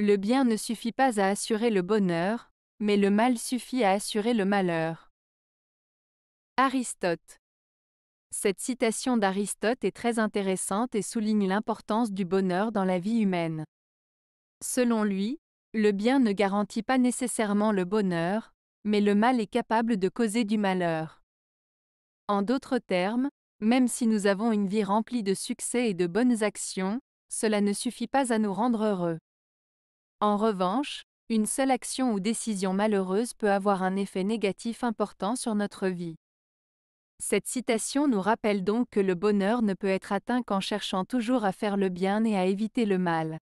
Le bien ne suffit pas à assurer le bonheur, mais le mal suffit à assurer le malheur. Aristote. Cette citation d'Aristote est très intéressante et souligne l'importance du bonheur dans la vie humaine. Selon lui, le bien ne garantit pas nécessairement le bonheur, mais le mal est capable de causer du malheur. En d'autres termes, même si nous avons une vie remplie de succès et de bonnes actions, cela ne suffit pas à nous rendre heureux. En revanche, une seule action ou décision malheureuse peut avoir un effet négatif important sur notre vie. Cette citation nous rappelle donc que le bonheur ne peut être atteint qu'en cherchant toujours à faire le bien et à éviter le mal.